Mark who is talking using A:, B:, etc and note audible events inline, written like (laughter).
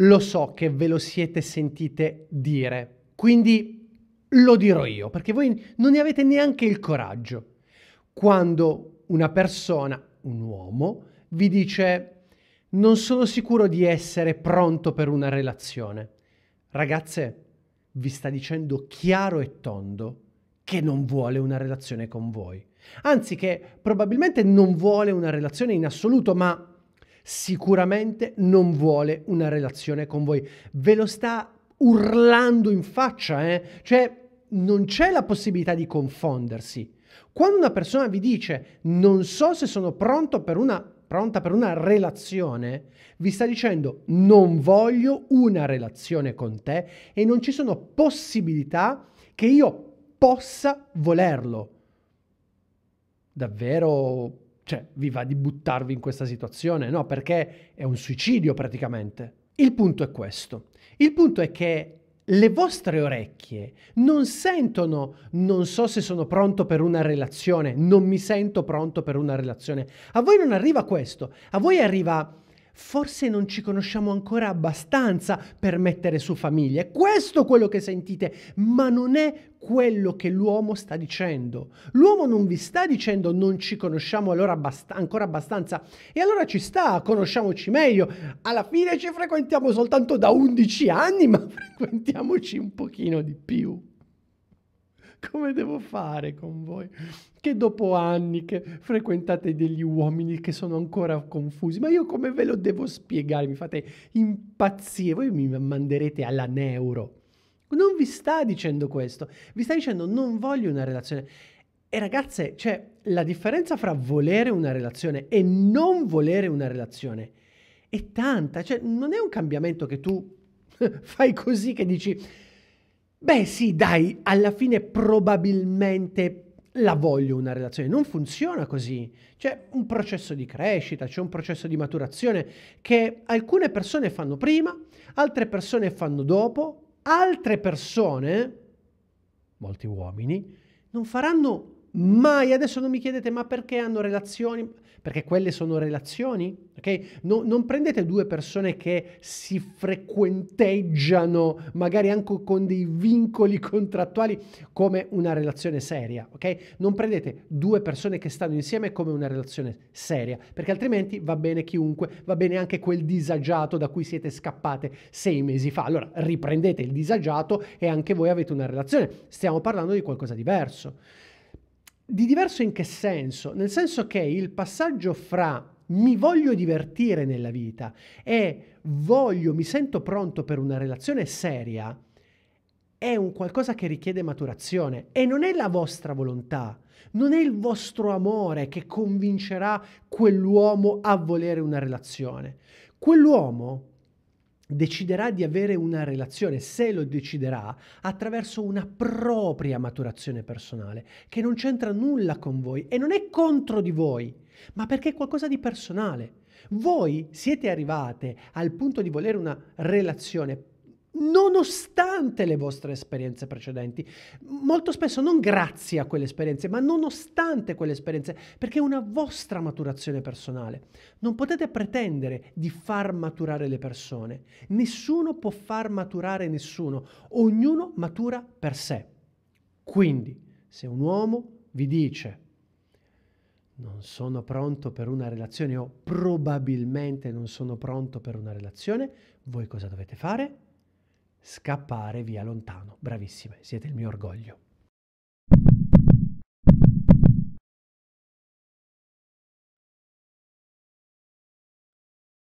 A: lo so che ve lo siete sentite dire, quindi lo dirò io, perché voi non ne avete neanche il coraggio. Quando una persona, un uomo, vi dice non sono sicuro di essere pronto per una relazione, ragazze, vi sta dicendo chiaro e tondo che non vuole una relazione con voi. Anzi, che probabilmente non vuole una relazione in assoluto, ma sicuramente non vuole una relazione con voi. Ve lo sta urlando in faccia, eh? Cioè, non c'è la possibilità di confondersi. Quando una persona vi dice non so se sono pronto per una, pronta per una relazione, vi sta dicendo non voglio una relazione con te e non ci sono possibilità che io possa volerlo. Davvero cioè, vi va di buttarvi in questa situazione? No, perché è un suicidio praticamente. Il punto è questo. Il punto è che le vostre orecchie non sentono non so se sono pronto per una relazione, non mi sento pronto per una relazione. A voi non arriva questo, a voi arriva forse non ci conosciamo ancora abbastanza per mettere su famiglia. È questo quello che sentite, ma non è quello che l'uomo sta dicendo. L'uomo non vi sta dicendo non ci conosciamo allora abbast- ancora abbastanza e allora ci sta, conosciamoci meglio. Alla fine ci frequentiamo soltanto da 11 anni, (laughs) ma frequentiamoci un pochino di più come devo fare con voi? Che dopo anni che frequentate degli uomini che sono ancora confusi, ma io come ve lo devo spiegare? Mi fate impazzire, voi mi manderete alla neuro. Non vi sta dicendo questo, vi sta dicendo non voglio una relazione. E ragazze, cioè, la differenza fra volere una relazione e non volere una relazione è tanta, cioè, non è un cambiamento che tu (laughs) fai così che dici Beh sì, dai, alla fine probabilmente la voglio una relazione. Non funziona così. C'è un processo di crescita, c'è un processo di maturazione che alcune persone fanno prima, altre persone fanno dopo, altre persone, molti uomini, non faranno Mai, adesso non mi chiedete ma perché hanno relazioni, perché quelle sono relazioni, ok? No, non prendete due persone che si frequenteggiano, magari anche con dei vincoli (laughs) contrattuali, come una relazione seria, ok? Non prendete due persone che stanno insieme come una relazione seria, perché altrimenti va bene chiunque, va bene anche quel disagiato da cui siete scappate sei mesi fa. Allora riprendete il disagiato e anche voi avete una relazione, stiamo parlando di qualcosa di diverso. Di diverso in che senso? Nel senso che il passaggio fra mi voglio divertire nella vita e voglio, mi sento pronto per una relazione seria, è un qualcosa che richiede maturazione e non è la vostra volontà, non è il vostro amore che convincerà quell'uomo a volere una relazione. Quell'uomo deciderà di avere una relazione, se lo deciderà, attraverso una propria maturazione personale, che non c'entra nulla con voi e non è contro di voi, ma perché è qualcosa di personale. Voi siete arrivate al punto di volere una relazione nonostante le vostre esperienze precedenti, molto spesso non grazie a quelle esperienze, ma nonostante quelle esperienze, perché è una vostra maturazione personale. Non potete pretendere di far maturare le persone, nessuno può far maturare nessuno, ognuno matura per sé. Quindi, se un uomo vi dice non sono pronto per una relazione o probabilmente non sono pronto per una relazione, voi cosa dovete fare? scappare via lontano. Bravissime, siete il mio orgoglio.